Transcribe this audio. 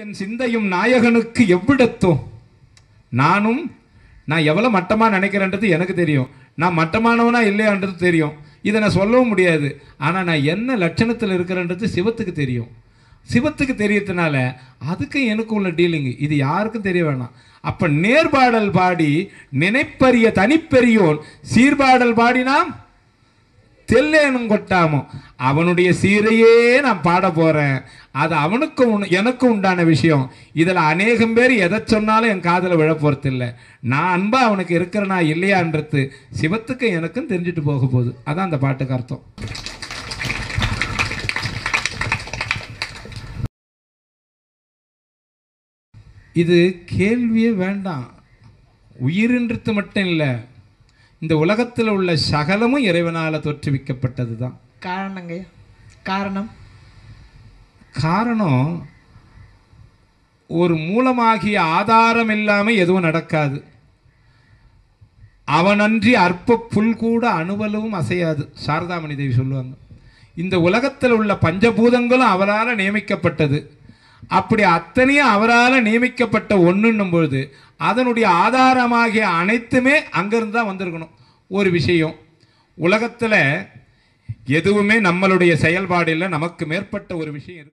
என் சிந்தையும் நாயகனுக்கு எவ்விடத்தோ நானும் நான் எவ்வளோ மட்டமாக நினைக்கிறேன்றது எனக்கு தெரியும் நான் மட்டமானவனா இல்லையான்றது தெரியும் இதை நான் சொல்லவும் முடியாது ஆனால் நான் என்ன லட்சணத்தில் இருக்கிறேன்றது சிவத்துக்கு தெரியும் சிவத்துக்கு தெரியறதுனால அதுக்கு எனக்கு உள்ள டீலிங்கு இது யாருக்கும் தெரிய வேணாம் அப்போ நேர்பாடல் பாடி நினைப்பரிய தனிப்பெரியோன் சீர்பாடல் பாடினா தெல்லேனும் கொட்டாமோ அவனுடைய சீரையே நான் பாட போகிறேன் அது அவனுக்கு உன் எனக்கு உண்டான விஷயம் இதில் அநேகம் பேர் எதை சொன்னாலும் என் காதில் விழ போகிறதில்ல நான் அன்பாக அவனுக்கு இருக்கிறனா இல்லையான்றது சிவத்துக்கு எனக்கும் தெரிஞ்சுட்டு போக போகுது அதான் அந்த பாட்டுக்கு அர்த்தம் இது கேள்வியே வேண்டாம் உயிரின்றது மட்டும் இல்லை இந்த உலகத்தில் உள்ள சகலமும் இறைவனால் தோற்றுவிக்கப்பட்டது தான் காரணங்க காரணம் காரணம் ஒரு மூலமாகிய ஆதாரம் இல்லாமல் எதுவும் நடக்காது அவனன்றி அற்ப புல் கூட அணுவலவும் அசையாது சாரதாமணி தேவி சொல்லுவாங்க இந்த உலகத்தில் உள்ள பஞ்சபூதங்களும் அவரால் நியமிக்கப்பட்டது அப்படி அத்தனையும் அவரால் நியமிக்கப்பட்ட ஒன்றுன்னும் பொழுது அதனுடைய ஆதாரமாகிய அனைத்துமே அங்கேருந்து தான் வந்திருக்கணும் ஒரு விஷயம் உலகத்தில் எதுவுமே நம்மளுடைய செயல்பாடில் நமக்கு மேற்பட்ட ஒரு விஷயம்